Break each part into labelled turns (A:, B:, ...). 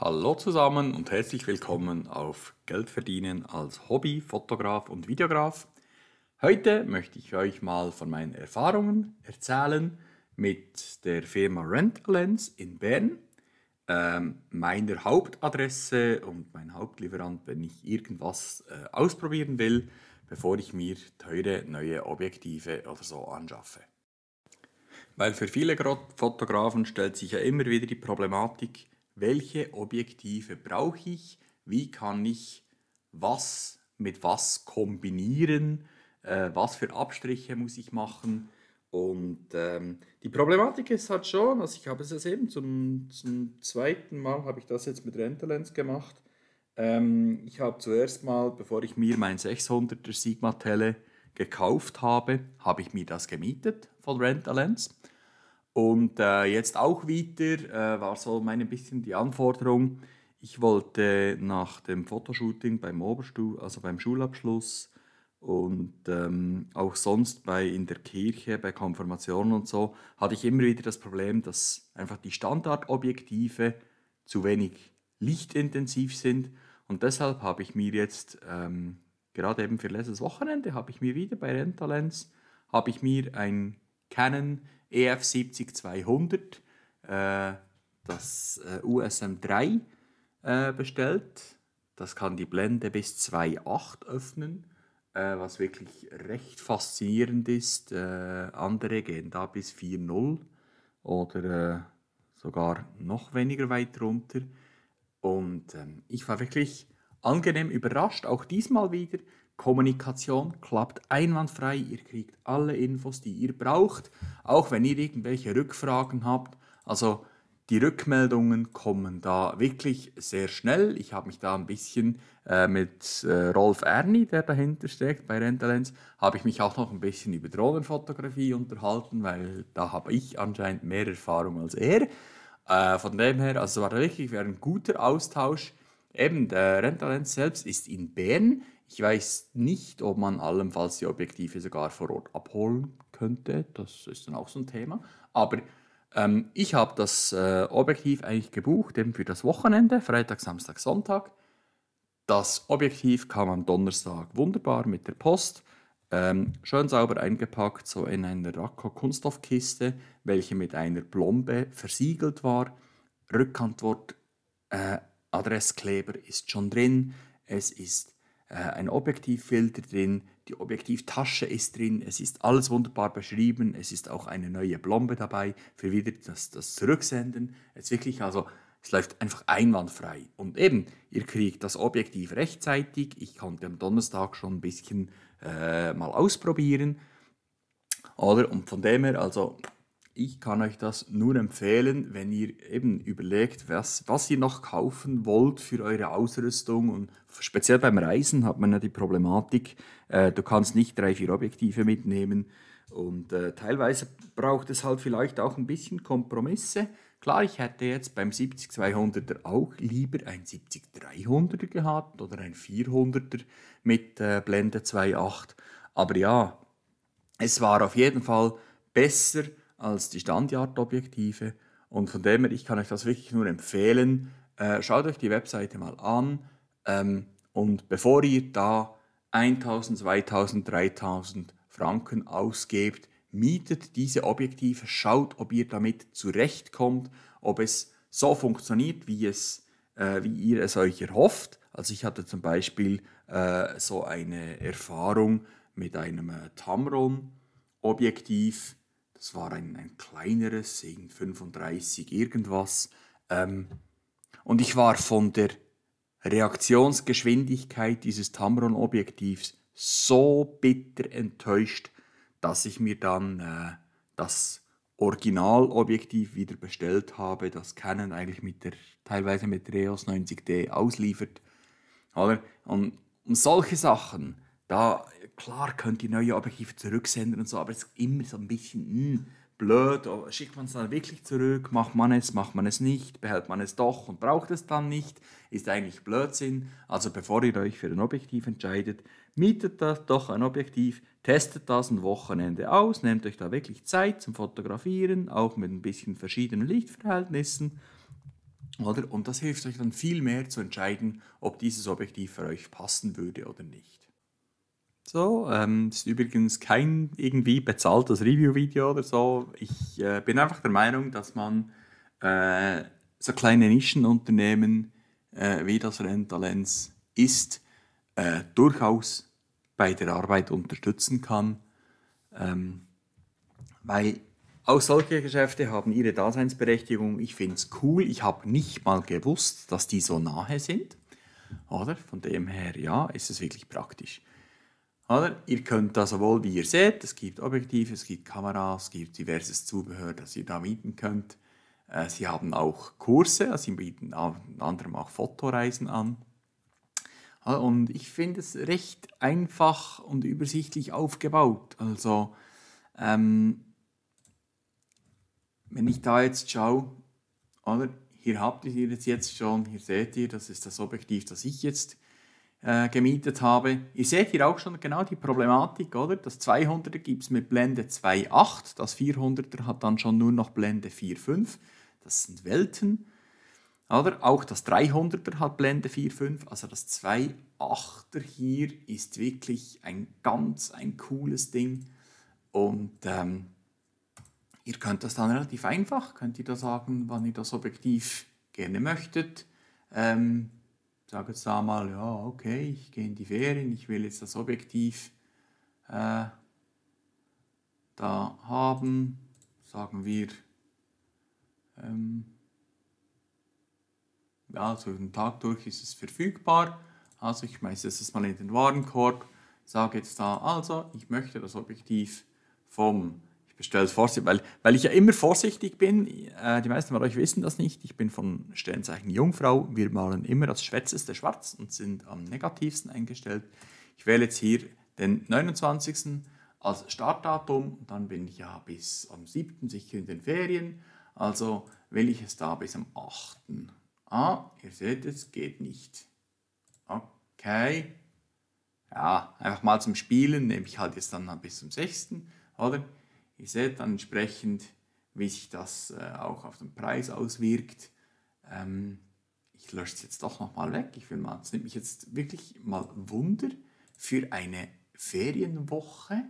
A: Hallo zusammen und herzlich willkommen auf Geld verdienen als Hobby, Fotograf und Videograf. Heute möchte ich euch mal von meinen Erfahrungen erzählen mit der Firma Rentalens in Bern. Ähm, meiner Hauptadresse und mein Hauptlieferant, wenn ich irgendwas äh, ausprobieren will, bevor ich mir teure neue Objektive oder so anschaffe. Weil für viele Fotografen stellt sich ja immer wieder die Problematik, welche Objektive brauche ich, wie kann ich was mit was kombinieren, äh, was für Abstriche muss ich machen. Und ähm, die Problematik ist halt schon, also ich habe es jetzt eben zum, zum zweiten Mal, habe ich das jetzt mit Rentalens gemacht. Ähm, ich habe zuerst mal, bevor ich mir mein 600er Sigma Tele gekauft habe, habe ich mir das gemietet von Rentalens. Und äh, jetzt auch wieder äh, war so meine bisschen die Anforderung. Ich wollte nach dem Fotoshooting beim Oberstu, also beim Schulabschluss und ähm, auch sonst bei in der Kirche, bei Konfirmationen und so, hatte ich immer wieder das Problem, dass einfach die Standardobjektive zu wenig lichtintensiv sind. Und deshalb habe ich mir jetzt, ähm, gerade eben für letztes Wochenende, habe ich mir wieder bei Rentalens, habe ich mir ein Canon EF 70200, äh, das äh, USM3 äh, bestellt. Das kann die Blende bis 2.8 öffnen, äh, was wirklich recht faszinierend ist. Äh, andere gehen da bis 4.0 oder äh, sogar noch weniger weit runter. Und ähm, ich war wirklich angenehm überrascht, auch diesmal wieder, Kommunikation klappt einwandfrei. Ihr kriegt alle Infos, die ihr braucht, auch wenn ihr irgendwelche Rückfragen habt. Also die Rückmeldungen kommen da wirklich sehr schnell. Ich habe mich da ein bisschen äh, mit äh, Rolf Erni, der dahinter steckt bei Rentalens, habe ich mich auch noch ein bisschen über Drohnenfotografie unterhalten, weil da habe ich anscheinend mehr Erfahrung als er. Äh, von dem her, also war wirklich ein guter Austausch. Eben, der Rentalens selbst ist in Bern. Ich weiß nicht, ob man allenfalls die Objektive sogar vor Ort abholen könnte. Das ist dann auch so ein Thema. Aber ähm, ich habe das äh, Objektiv eigentlich gebucht, eben für das Wochenende, Freitag, Samstag, Sonntag. Das Objektiv kam am Donnerstag wunderbar mit der Post. Ähm, schön sauber eingepackt, so in einer Racco-Kunststoffkiste, welche mit einer Plombe versiegelt war. Rückantwort, äh, Adresskleber ist schon drin. Es ist äh, ein Objektivfilter drin, die Objektivtasche ist drin, es ist alles wunderbar beschrieben, es ist auch eine neue Blombe dabei für wieder das, das Zurücksenden. Jetzt wirklich, also es läuft einfach einwandfrei. Und eben, ihr kriegt das Objektiv rechtzeitig. Ich konnte am Donnerstag schon ein bisschen äh, mal ausprobieren. Oder? Und von dem her, also ich kann euch das nur empfehlen, wenn ihr eben überlegt, was, was ihr noch kaufen wollt für eure Ausrüstung. Und speziell beim Reisen hat man ja die Problematik, äh, du kannst nicht drei, vier Objektive mitnehmen. Und äh, teilweise braucht es halt vielleicht auch ein bisschen Kompromisse. Klar, ich hätte jetzt beim 70-200er auch lieber ein 70-300er gehabt oder ein 400er mit äh, Blende 2.8. Aber ja, es war auf jeden Fall besser als die Standardobjektive. Und von dem her, ich kann euch das wirklich nur empfehlen. Äh, schaut euch die Webseite mal an. Ähm, und bevor ihr da 1000, 2000, 3000 Franken ausgebt, mietet diese Objektive, schaut, ob ihr damit zurechtkommt, ob es so funktioniert, wie, es, äh, wie ihr es euch erhofft. Also ich hatte zum Beispiel äh, so eine Erfahrung mit einem äh, Tamron-Objektiv das war ein, ein kleineres, 35 irgendwas. Ähm, und ich war von der Reaktionsgeschwindigkeit dieses Tamron-Objektivs so bitter enttäuscht, dass ich mir dann äh, das Originalobjektiv wieder bestellt habe, das Canon eigentlich mit der, teilweise mit der EOS 90D ausliefert. Oder? Und solche Sachen, da klar könnt ihr neue Objektive zurücksenden und so, aber es ist immer so ein bisschen mh, hm, blöd. Oh, schickt man es dann wirklich zurück? Macht man es? Macht man es nicht? Behält man es doch und braucht es dann nicht? Ist eigentlich Blödsinn. Also bevor ihr euch für ein Objektiv entscheidet, mietet das doch ein Objektiv, testet das ein Wochenende aus, nehmt euch da wirklich Zeit zum Fotografieren, auch mit ein bisschen verschiedenen Lichtverhältnissen. Oder? Und das hilft euch dann viel mehr zu entscheiden, ob dieses Objektiv für euch passen würde oder nicht. So, ähm, ist übrigens kein irgendwie bezahltes Review-Video oder so. Ich äh, bin einfach der Meinung, dass man äh, so kleine Nischenunternehmen äh, wie das Rentalens ist, äh, durchaus bei der Arbeit unterstützen kann. Ähm, weil auch solche Geschäfte haben ihre Daseinsberechtigung. Ich finde es cool. Ich habe nicht mal gewusst, dass die so nahe sind. Oder? Von dem her, ja, ist es wirklich praktisch. Oder? Ihr könnt da sowohl, wie ihr seht, es gibt Objektive, es gibt Kameras, es gibt diverses Zubehör, das ihr da mieten könnt. Äh, sie haben auch Kurse, also sie bieten unter anderem auch Fotoreisen an. Äh, und ich finde es recht einfach und übersichtlich aufgebaut. Also, ähm, wenn ich da jetzt schaue, oder? Hier habt ihr jetzt schon, hier seht ihr, das ist das Objektiv, das ich jetzt äh, gemietet habe. Ihr seht hier auch schon genau die Problematik, oder? Das 200er gibt es mit Blende 2.8, das 400er hat dann schon nur noch Blende 4.5. Das sind Welten. Oder? Auch das 300er hat Blende 4.5, also das 2.8er hier ist wirklich ein ganz ein cooles Ding. Und ähm, ihr könnt das dann relativ einfach, könnt ihr da sagen, wann ihr das Objektiv gerne möchtet. Ähm, sage jetzt da mal, ja, okay, ich gehe in die Ferien, ich will jetzt das Objektiv äh, da haben, sagen wir, ähm, ja, also den Tag durch ist es verfügbar. Also ich schmeiße es mal in den Warenkorb, sage jetzt da, also ich möchte das Objektiv vom bestellt vorsichtig, weil, weil ich ja immer vorsichtig bin. Äh, die meisten von euch wissen das nicht. Ich bin von Sternzeichen Jungfrau. Wir malen immer das Schwätzeste Schwarz und sind am negativsten eingestellt. Ich wähle jetzt hier den 29. als Startdatum dann bin ich ja bis am 7. sicher in den Ferien. Also wähle ich es da bis am 8. Ah, ihr seht, es geht nicht. Okay. Ja, einfach mal zum Spielen nehme ich halt jetzt dann bis zum 6. oder? Ihr seht dann entsprechend, wie sich das äh, auch auf den Preis auswirkt. Ähm, ich lösche es jetzt doch nochmal weg. Ich will mal, es nimmt mich jetzt wirklich mal Wunder für eine Ferienwoche.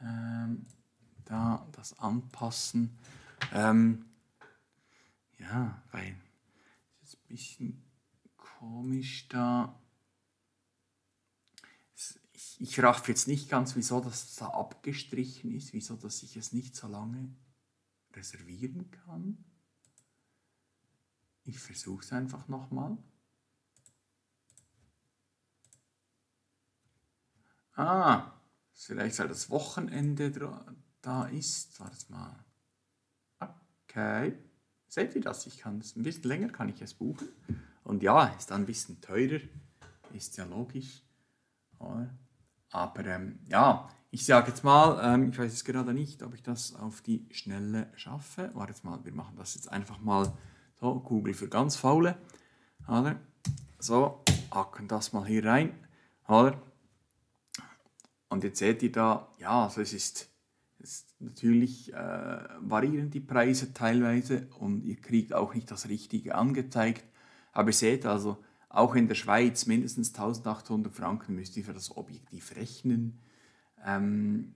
A: Ähm, da das anpassen. Ähm, ja, weil es ist ein bisschen komisch da ich, ich raff jetzt nicht ganz, wieso das da abgestrichen ist, wieso dass ich es nicht so lange reservieren kann. Ich versuche es einfach nochmal. Ah, vielleicht weil das Wochenende da ist. Warte mal. Okay. Seht ihr das? Ich kann es ein bisschen länger kann ich es buchen. Und ja, ist dann ein bisschen teurer. Ist ja logisch. Aber ähm, ja, ich sage jetzt mal, ähm, ich weiß jetzt gerade nicht, ob ich das auf die Schnelle schaffe. Warte jetzt mal, wir machen das jetzt einfach mal so, Google für ganz faule. Oder? So, hacken das mal hier rein. Oder? Und jetzt seht ihr da, ja, also es ist, es ist natürlich äh, variieren die Preise teilweise und ihr kriegt auch nicht das Richtige angezeigt. Aber ihr seht also, auch in der Schweiz mindestens 1800 Franken müsst ihr für das Objektiv rechnen. Ähm,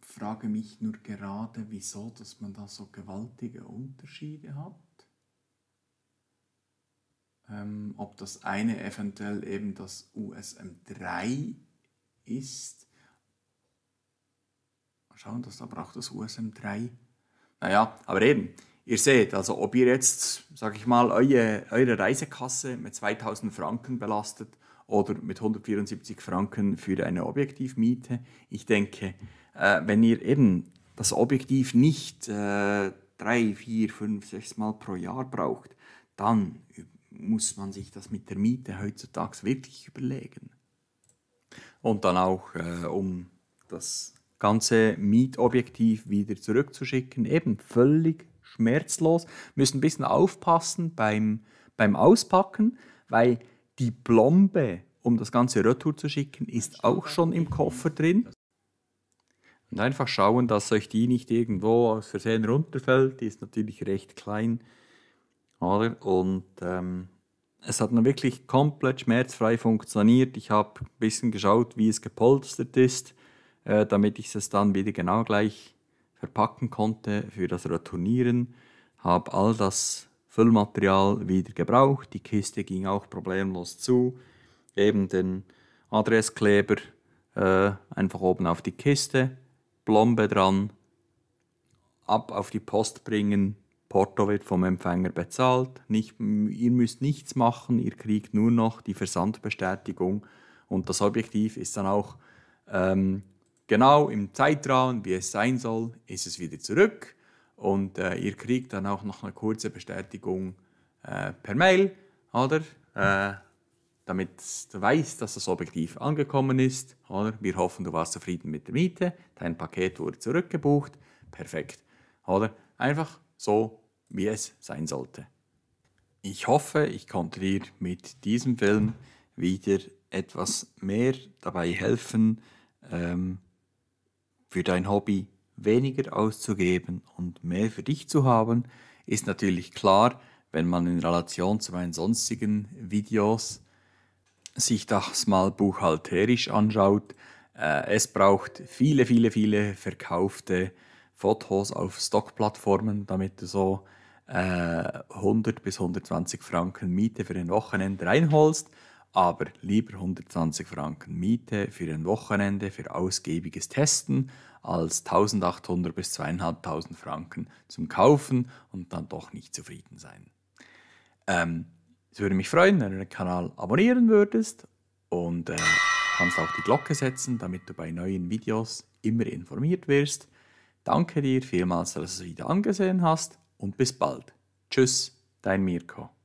A: frage mich nur gerade, wieso, dass man da so gewaltige Unterschiede hat. Ähm, ob das eine eventuell eben das USM3 ist. Mal schauen, dass da auch das USM3. Naja, aber eben, ihr seht, also ob ihr jetzt, sage ich mal, eure, eure Reisekasse mit 2000 Franken belastet oder mit 174 Franken für eine Objektivmiete, ich denke, äh, wenn ihr eben das Objektiv nicht äh, drei, vier, fünf, sechs Mal pro Jahr braucht, dann muss man sich das mit der Miete heutzutage wirklich überlegen. Und dann auch, äh, um das ganze Mietobjektiv wieder zurückzuschicken, eben völlig schmerzlos. Müssen ein bisschen aufpassen beim, beim Auspacken, weil die Plombe, um das ganze Retour zu schicken, ist auch schon im Koffer drin. Und einfach schauen, dass euch die nicht irgendwo aus Versehen runterfällt. Die ist natürlich recht klein. Oder? Und ähm, es hat dann wirklich komplett schmerzfrei funktioniert. Ich habe ein bisschen geschaut, wie es gepolstert ist, äh, damit ich es dann wieder genau gleich verpacken konnte für das Retournieren, habe all das Füllmaterial wieder gebraucht. Die Kiste ging auch problemlos zu. Eben den Adresskleber äh, einfach oben auf die Kiste, Blombe dran, ab auf die Post bringen. Porto wird vom Empfänger bezahlt. Nicht, ihr müsst nichts machen, ihr kriegt nur noch die Versandbestätigung und das Objektiv ist dann auch ähm, genau im Zeitraum, wie es sein soll, ist es wieder zurück. Und äh, ihr kriegt dann auch noch eine kurze Bestätigung äh, per Mail, oder? Äh, damit du weißt, dass das Objektiv angekommen ist. Oder? Wir hoffen, du warst zufrieden mit der Miete. Dein Paket wurde zurückgebucht. Perfekt. Oder? Einfach so, wie es sein sollte. Ich hoffe, ich konnte dir mit diesem Film wieder etwas mehr dabei helfen, ähm, für dein Hobby weniger auszugeben und mehr für dich zu haben, ist natürlich klar, wenn man in Relation zu meinen sonstigen Videos sich das mal buchhalterisch anschaut. Äh, es braucht viele, viele, viele verkaufte Fotos auf Stockplattformen, damit du so 100 äh, bis 120 Franken Miete für ein Wochenende reinholst. Aber lieber 120 Franken Miete für ein Wochenende für ausgiebiges Testen als 1800 bis 2500 Franken zum Kaufen und dann doch nicht zufrieden sein. Ähm, es würde mich freuen, wenn du den Kanal abonnieren würdest und äh, kannst auch die Glocke setzen, damit du bei neuen Videos immer informiert wirst. Danke dir vielmals, dass du es wieder angesehen hast und bis bald. Tschüss, dein Mirko.